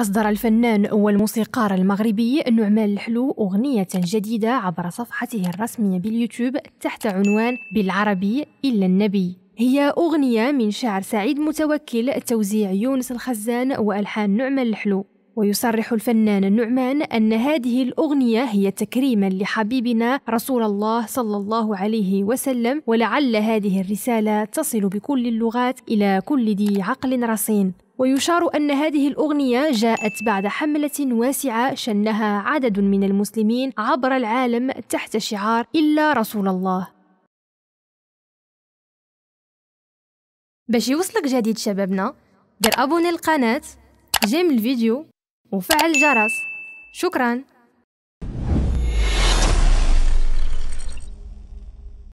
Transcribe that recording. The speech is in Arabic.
أصدر الفنان والموسيقار المغربي نعمان الحلو أغنية جديدة عبر صفحته الرسمية باليوتيوب تحت عنوان بالعربي إلا النبي هي أغنية من شعر سعيد متوكل توزيع يونس الخزان وألحان نعمان الحلو ويصرح الفنان نعمان أن هذه الأغنية هي تكريما لحبيبنا رسول الله صلى الله عليه وسلم ولعل هذه الرسالة تصل بكل اللغات إلى كل ذي عقل رصين ويشار أن هذه الأغنية جاءت بعد حملة واسعة شنها عدد من المسلمين عبر العالم تحت شعار إلا رسول الله باش يوصلك جديد شبابنا دير أبوني القناة جيم الفيديو وفعل الجرس شكراً